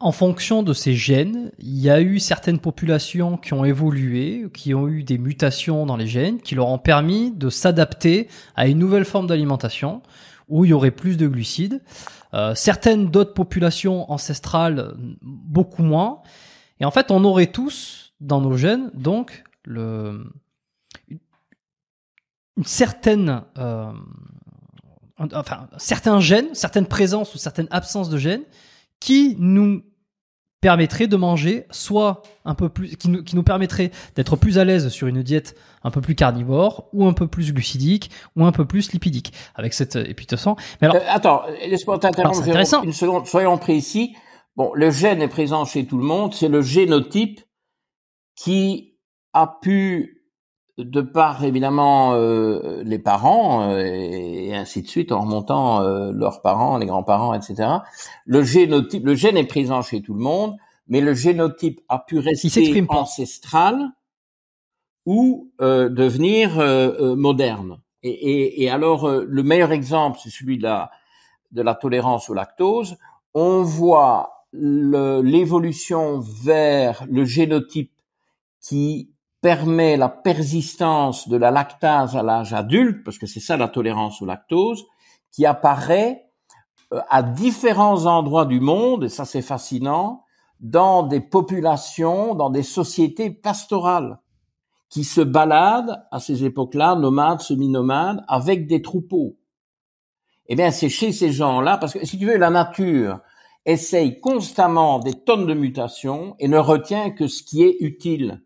en fonction de ces gènes, il y a eu certaines populations qui ont évolué, qui ont eu des mutations dans les gènes, qui leur ont permis de s'adapter à une nouvelle forme d'alimentation où il y aurait plus de glucides. Euh, certaines d'autres populations ancestrales, beaucoup moins. Et en fait, on aurait tous dans nos gènes, donc, le, une certaine... Euh, enfin, certains gènes, certaines présences ou certaines absences de gènes qui nous permettrait de manger soit un peu plus, qui nous, permettrait d'être plus à l'aise sur une diète un peu plus carnivore, ou un peu plus glucidique, ou un peu plus lipidique, avec cette euh, épitosant. Mais alors, euh, attends, laisse-moi t'interrompre une seconde, soyons précis. Bon, le gène est présent chez tout le monde, c'est le génotype qui a pu de par évidemment euh, les parents euh, et ainsi de suite en remontant euh, leurs parents, les grands-parents, etc. Le génotype, le gène est présent chez tout le monde, mais le génotype a pu rester ancestral ou devenir moderne. Et, et alors le meilleur exemple, c'est celui de la, de la tolérance au lactose. On voit l'évolution vers le génotype qui permet la persistance de la lactase à l'âge adulte, parce que c'est ça la tolérance au lactose, qui apparaît euh, à différents endroits du monde, et ça c'est fascinant, dans des populations, dans des sociétés pastorales, qui se baladent à ces époques-là, nomades, semi-nomades, avec des troupeaux. Eh bien, c'est chez ces gens-là, parce que si tu veux, la nature essaye constamment des tonnes de mutations et ne retient que ce qui est utile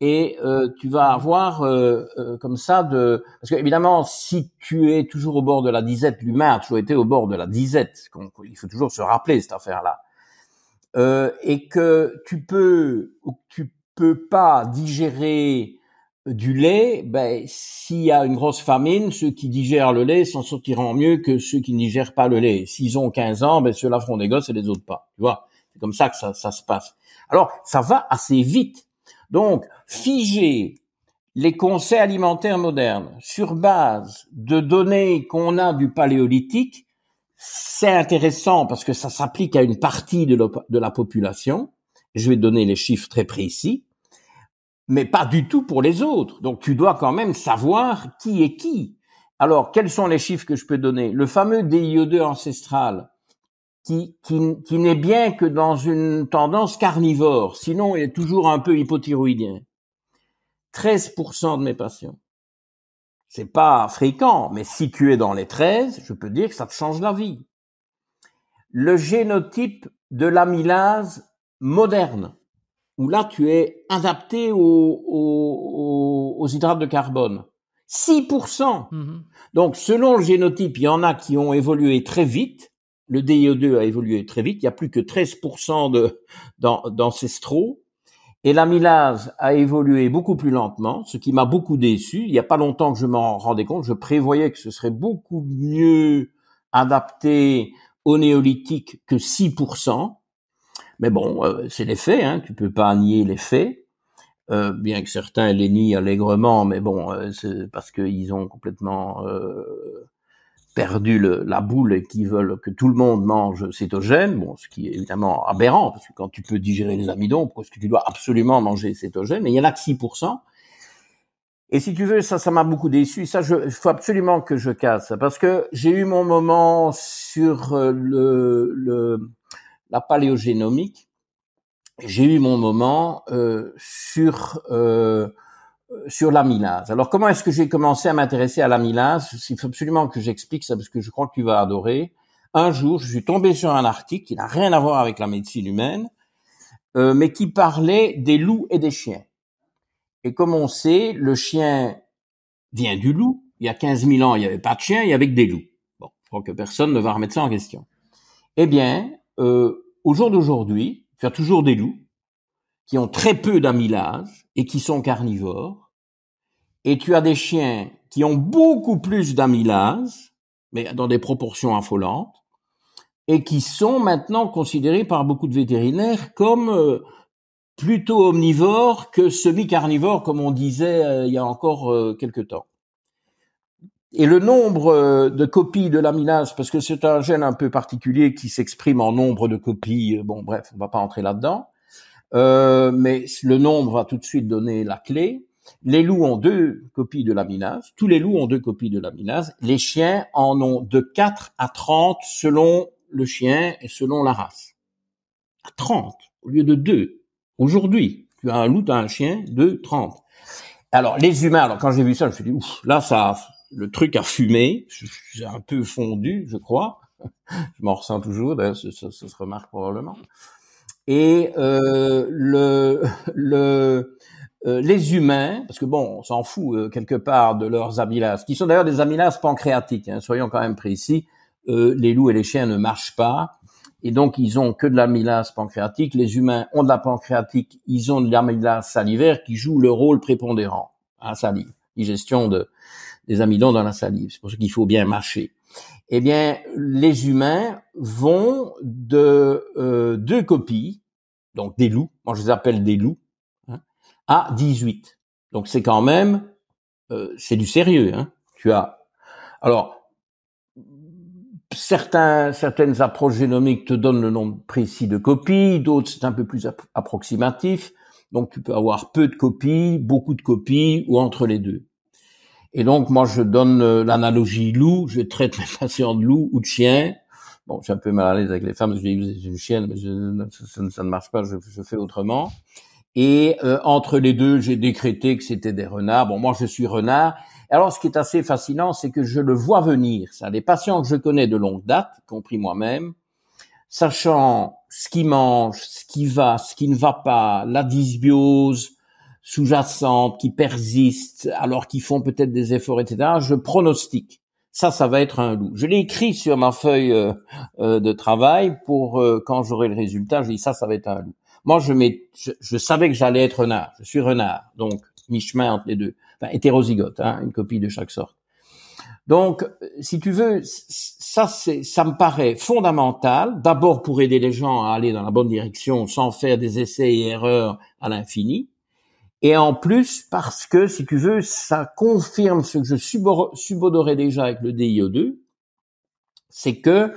et euh, tu vas avoir euh, euh, comme ça de parce que évidemment si tu es toujours au bord de la disette l'humain a toujours été au bord de la disette il faut toujours se rappeler cette affaire là et que tu peux ou tu peux pas digérer du lait ben s'il y a une grosse famine ceux qui digèrent le lait s'en sortiront mieux que ceux qui ne digèrent pas le lait s'ils ont 15 ans ben ceux-là feront des gosses et les autres pas tu vois c'est comme ça que ça se passe alors ça va assez vite donc, figer les conseils alimentaires modernes sur base de données qu'on a du paléolithique, c'est intéressant parce que ça s'applique à une partie de, la population. Je vais donner les chiffres très précis, mais pas du tout pour les autres. Donc, tu dois quand même savoir qui est qui. Alors, quels sont les chiffres que je peux donner Le fameux dio 2 e ancestral, qui, n'est bien que dans une tendance carnivore, sinon il est toujours un peu hypothyroïdien. 13% de mes patients. C'est pas fréquent, mais si tu es dans les 13, je peux dire que ça te change la vie. Le génotype de l'amylase moderne, où là tu es adapté aux, hydrates de carbone. 6%. Mmh Donc selon le génotype, il y en a qui ont évolué très vite, le DIO2 a évolué très vite, il n'y a plus que 13% de, d'ancestraux, et l'amylase a évolué beaucoup plus lentement, ce qui m'a beaucoup déçu. Il n'y a pas longtemps que je m'en rendais compte, je prévoyais que ce serait beaucoup mieux adapté au néolithique que 6%, mais bon, euh, c'est les faits, hein, tu peux pas nier les faits. Euh, bien que certains les nient allègrement, mais bon, euh, c'est parce qu'ils ont complètement perdu la boule et qui veulent que tout le monde mange cétogène, bon, ce qui est évidemment aberrant, parce que quand tu peux digérer les amidons, pourquoi est-ce que tu dois absolument manger cétogène Mais il y en a que 6%. Et si tu veux, ça, ça m'a beaucoup déçu. Ça, il faut absolument que je casse, parce que j'ai eu mon moment sur euh, le, la paléogénomique. J'ai eu mon moment euh, sur euh, euh, sur la l'amylase. Alors comment est-ce que j'ai commencé à m'intéresser à l'amylase Il faut absolument que j'explique ça parce que je crois que tu vas adorer. Un jour, je suis tombé sur un article qui n'a rien à voir avec la médecine humaine, euh, mais qui parlait des loups et des chiens. Et comme on sait, le chien vient du loup. Il y a 15 000 ans, il n'y avait pas de chien, il y avait que des loups. Bon, je crois que personne ne va remettre ça en question. Eh bien, euh, au jour d'aujourd'hui, faire toujours des loups, qui ont très peu d'amylase et qui sont carnivores, et tu as des chiens qui ont beaucoup plus d'amylase, mais dans des proportions affolantes, et qui sont maintenant considérés par beaucoup de vétérinaires comme euh, plutôt omnivores que semi-carnivores, comme on disait euh, il y a encore euh, quelque temps. Et le nombre de copies de l'amylase, parce que c'est un gène un peu particulier qui s'exprime en nombre de copies, bon bref, on va pas entrer là-dedans, euh, mais le nombre va tout de suite donner la clé. Les loups ont deux copies de la minase Tous les loups ont deux copies de la minase. Les chiens en ont de 4 à 30 selon le chien et selon la race. À 30 au lieu de 2. Aujourd'hui, tu as un loup, tu as un chien, 2, 30. Alors, les humains, alors quand j'ai vu ça, je me suis dit, ouf, là, ça, le truc a fumé. J'ai un peu fondu, je crois. je m'en ressens toujours, ça se remarque probablement et euh, le, le, euh, les humains, parce que bon, on s'en fout euh, quelque part de leurs amylases, qui sont d'ailleurs des amylases pancréatiques, hein, soyons quand même précis, les loups et les chiens ne marchent pas, et donc ils ont que de l'amylase pancréatique, les humains ont de la pancréatique, ils ont de l'amylase salivaire qui joue le rôle prépondérant à la salive, digestion de, des amidons dans la salive, c'est pour ça qu'il faut bien marcher eh bien, les humains vont de euh, deux copies, donc des loups, moi je les appelle des loups, hein, à 18. Donc c'est quand même, euh, c'est du sérieux. Hein. Tu as, alors, certains, certaines approches génomiques te donnent le nombre précis de copies, d'autres c'est un peu plus approximatif. Donc tu peux avoir peu de copies, beaucoup de copies ou entre les deux. Et donc, moi, je donne euh, l'analogie loup, je traite les patients de loup ou de chien. Bon, je un peu mal à l'aise avec les femmes, je dis, vous êtes une chienne, mais ça, ne marche pas, je, fais autrement. Et euh, entre les deux, j'ai décrété que c'était des renards. Bon, moi, je suis renard. Alors, ce qui est assez fascinant, c'est que je le vois venir. Ça, les patients que je connais de longue date, y compris moi-même, sachant ce qui mange, ce qui va, ce qui ne va pas, la dysbiose, sous jacente qui persiste, alors qu'ils font peut-être des efforts, etc. Je pronostique. Ça, ça va être un loup. Je l'ai écrit sur ma feuille euh, euh, de travail pour euh, quand j'aurai le résultat. Je dis ça, ça va être un loup. Moi, je, mets, je, savais que j'allais être renard. Je suis renard, donc mi-chemin entre les deux. Enfin, hétérozygote, hein, une copie de chaque sorte. Donc, si tu veux, ça, c'est, ça me paraît fondamental. D'abord pour aider les gens à aller dans la bonne direction sans faire des essais et erreurs à l'infini. Et en plus, parce que, si tu veux, ça confirme ce que je subodorais déjà avec le DIO2, c'est que,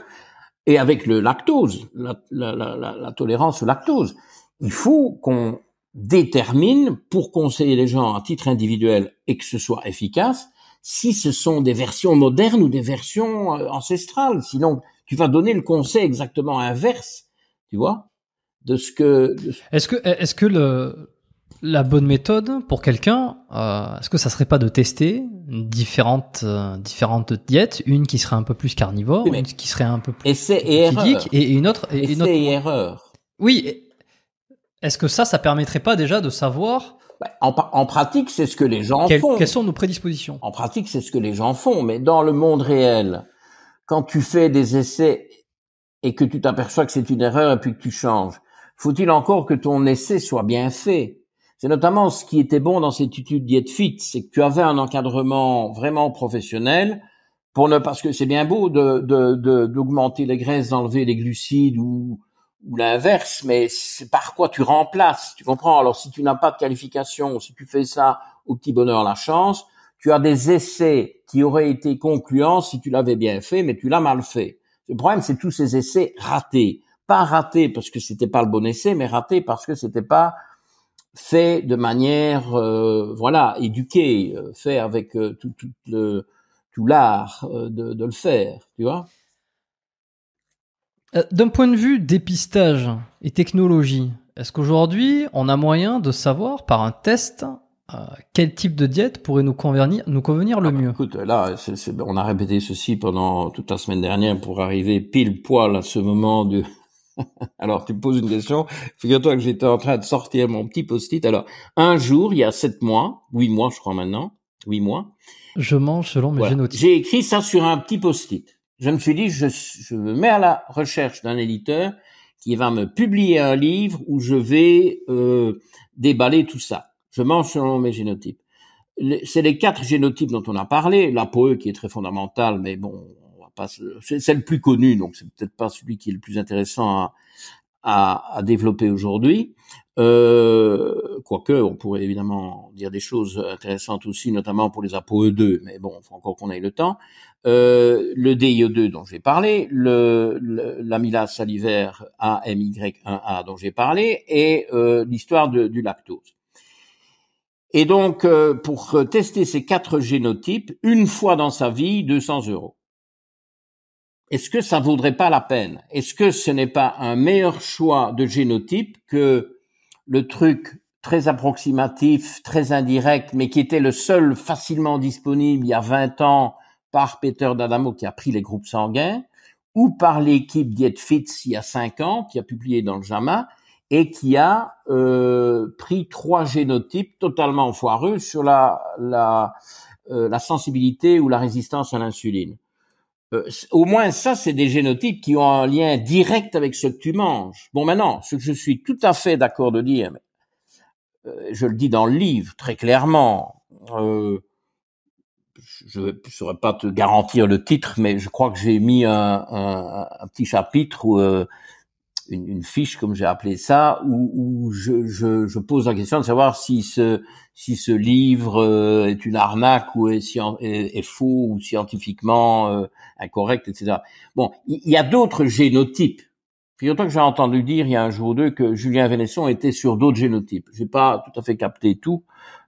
et avec le lactose, la, tolérance au lactose, il faut qu'on détermine, pour conseiller les gens à titre individuel et que ce soit efficace, si ce sont des versions modernes ou des versions euh, ancestrales. Sinon, tu vas donner le conseil exactement inverse, tu vois, de ce que... Est-ce que, est-ce que le, la bonne méthode pour quelqu'un, euh, est-ce que ça serait pas de tester différentes euh, différentes diètes, une qui serait un peu plus carnivore, une qui serait un peu plus essai et et une autre et une autre... et erreur. Oui. Est-ce que ça, ça permettrait pas déjà de savoir bah, en, pratique, c'est ce que les gens font. Quelles sont nos prédispositions En pratique, c'est ce que les gens font, mais dans le monde réel, quand tu fais des essais et que tu t'aperçois que c'est une erreur et puis que tu changes, faut-il encore que ton essai soit bien fait c'est notamment ce qui était bon dans cette étude DietFit, Fit, c'est que tu avais un encadrement vraiment professionnel pour ne parce que c'est bien beau de d'augmenter les graisses, d'enlever les glucides ou ou l'inverse, mais c'est par quoi tu remplaces, tu comprends Alors si tu n'as pas de qualification, si tu fais ça au petit bonheur la chance, tu as des essais qui auraient été concluants si tu l'avais bien fait, mais tu l'as mal fait. Le problème, c'est tous ces essais ratés, pas ratés parce que c'était pas le bon essai, mais ratés parce que c'était pas fait de manière euh, voilà éduquée, euh, fait avec euh, tout, le, tout l'art de, de, le faire, tu vois. D'un point de vue dépistage et technologie, est-ce qu'aujourd'hui on a moyen de savoir par un test quel type de diète pourrait nous convenir, nous convenir le ah bah, mieux Écoute, là, on a répété ceci pendant toute la semaine dernière pour arriver pile poil à ce moment du, Alors, tu me poses une question. Figure-toi que j'étais en train de sortir mon petit post-it. Alors, un jour, il y a sept mois, huit mois, je crois maintenant, huit mois. Je mange selon mes génotypes. J'ai écrit ça sur un petit post-it. Je me suis dit, je, me mets à la recherche d'un éditeur qui va me publier un livre où je vais euh, déballer tout ça. Je mange selon mes génotypes. C'est les quatre génotypes dont on a parlé, la POE qui est très fondamentale, mais bon, c'est le plus connu, donc c'est peut-être pas celui qui est le plus intéressant à, à, à développer aujourd'hui. Euh, quoique, on pourrait évidemment dire des choses intéressantes aussi, notamment pour les ApoE2, mais bon, il faut encore qu'on ait le temps. Euh, le DIE2 dont j'ai parlé, le, l'amylase salivaire AMY1A dont j'ai parlé, et euh, l'histoire du lactose. Et donc, euh, pour tester ces quatre génotypes, une fois dans sa vie, 200 euros est-ce que ça vaudrait pas la peine Est-ce que ce n'est pas un meilleur choix de génotype que le truc très approximatif, très indirect, mais qui était le seul facilement disponible il y a 20 ans par Peter D'Adamo qui a pris les groupes sanguins, ou par l'équipe Dietfitz il y a 5 ans, qui a publié dans le JAMA, et qui a euh, pris trois génotypes totalement foireux sur la, la euh, sensibilité ou la résistance à l'insuline. Euh, au moins ça, c'est des génotypes qui ont un lien direct avec ce que tu manges. Bon, maintenant, ce que je suis tout à fait d'accord de dire, euh, je le dis dans le livre très clairement, euh, je ne saurais pas te garantir le titre, mais je crois que j'ai mis un, un petit chapitre où euh, une, fiche, comme j'ai appelé ça, où, je, pose la question de savoir si ce, si ce livre euh, est une arnaque ou est, est faux ou scientifiquement euh, incorrect, etc. Bon, il y, a d'autres génotypes Figure-toi que j'ai entendu dire il y a un jour ou deux que Julien Vénesson était sur d'autres génotypes. J'ai pas tout à fait capté tout.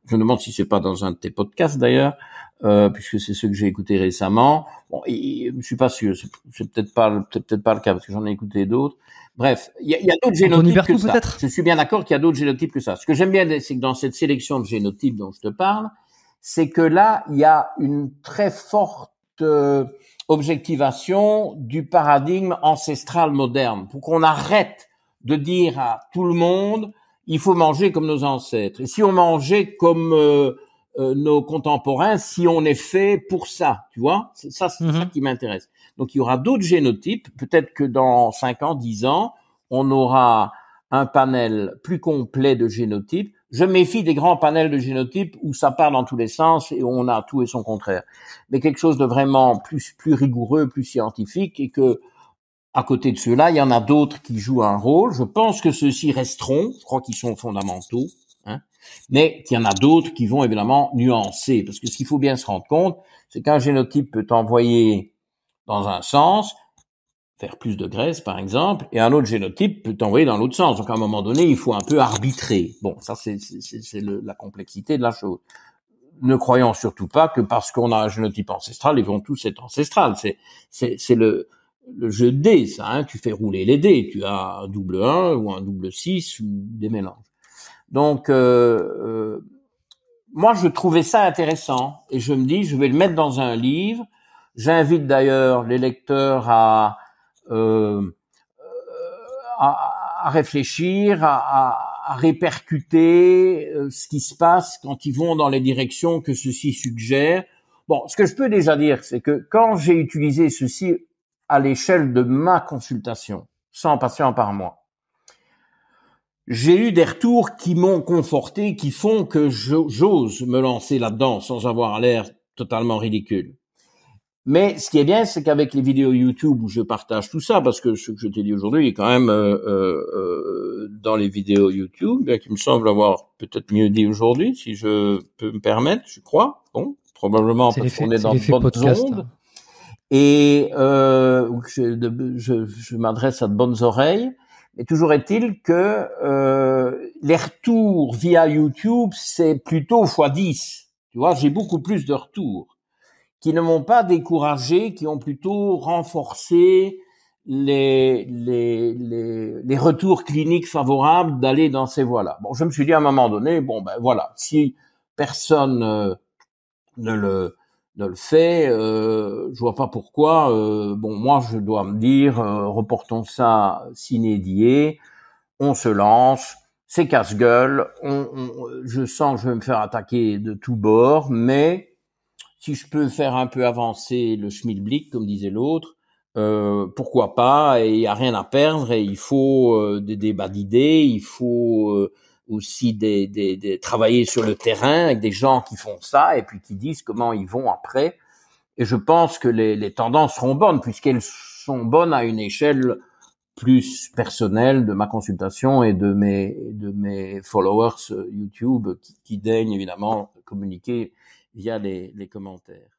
Je me demande si c'est pas dans un de tes podcasts d'ailleurs, euh, puisque c'est ceux que j'ai écouté récemment. Bon, et, je suis pas sûr. C'est peut-être pas peut-être pas le cas parce que j'en ai écouté d'autres. Bref, il y a, d'autres génotypes que ça. Je suis bien d'accord qu'il y a d'autres génotypes que ça. Ce que j'aime bien, c'est que dans cette sélection de génotypes dont je te parle, c'est que là, il y a une très forte euh, objectivation du paradigme ancestral moderne, pour qu'on arrête de dire à tout le monde il faut manger comme nos ancêtres. Et si on mangeait comme euh, euh, nos contemporains, si on est fait pour ça, tu vois, ça, c'est ça mhm. qui m'intéresse. Donc il y aura d'autres génotypes. Peut-être que dans 5 ans, 10 ans, on aura un panel plus complet de génotypes je méfie des grands panels de génotypes où ça part dans tous les sens et où on a tout et son contraire. Mais quelque chose de vraiment plus, plus rigoureux, plus scientifique et que, à côté de ceux-là, il y en a d'autres qui jouent un rôle. Je pense que ceux-ci resteront. Je crois qu'ils sont fondamentaux. Hein. mais qu'il y en a d'autres qui vont évidemment nuancer. Parce que ce qu'il faut bien se rendre compte, c'est qu'un génotype peut envoyer dans un sens, faire plus de graisse, par exemple, et un autre génotype peut t'envoyer dans l'autre sens. Donc, à un moment donné, il faut un peu arbitrer. Bon, ça, c'est la complexité de la chose. Ne croyons surtout pas que parce qu'on a un génotype ancestral, ils vont tous être ancestrales. C'est le, le jeu de dés, ça. Hein. tu fais rouler les dés. Tu as un double 1 ou un double 6 ou des mélanges. Donc, euh, euh, moi, je trouvais ça intéressant. Et je me dis, je vais le mettre dans un livre. J'invite d'ailleurs les lecteurs à euh, à, réfléchir, à, répercuter euh, ce qui se passe quand ils vont dans les directions que ceci suggère. Bon, ce que je peux déjà dire, c'est que quand j'ai utilisé ceci à l'échelle de ma consultation, sans patients par mois, j'ai eu des retours qui m'ont conforté, qui font que j'ose me lancer là-dedans sans avoir l'air totalement ridicule. Mais ce qui est bien, c'est qu'avec les vidéos YouTube où je partage tout ça, parce que ce que je t'ai dit aujourd'hui est quand même euh, euh, euh, dans les vidéos YouTube, bien qu'il me semble avoir peut-être mieux dit aujourd'hui, si je peux me permettre, je crois. Bon, probablement parce qu'on est dans de bonnes podcast, hein. Et je, je m'adresse à de bonnes oreilles. Mais toujours est-il que les retours via YouTube, c'est plutôt x 10. Tu vois, j'ai beaucoup plus de retours qui ne m'ont pas découragé, qui ont plutôt renforcé les, les, les, retours cliniques favorables d'aller dans ces voies-là. Bon, je me suis dit à un moment donné, bon ben voilà, si personne euh, ne le ne le fait, euh, je vois pas pourquoi. Euh, bon, moi je dois me dire, euh, reportons ça s'inédier, on se lance, c'est casse-gueule, on, on, je sens que je vais me faire attaquer de tous bords, mais si je peux faire un peu avancer le schmilblick, comme disait l'autre, euh, pourquoi pas Et il n'y a rien à perdre et il faut euh, des débats d'idées, il faut euh, aussi des, travailler sur le terrain avec des gens qui font ça et puis qui disent comment ils vont après. Et je pense que les, tendances seront bonnes puisqu'elles sont bonnes à une échelle plus personnelle de ma consultation et de mes de mes followers YouTube qui, qui daignent évidemment communiquer via les, les commentaires.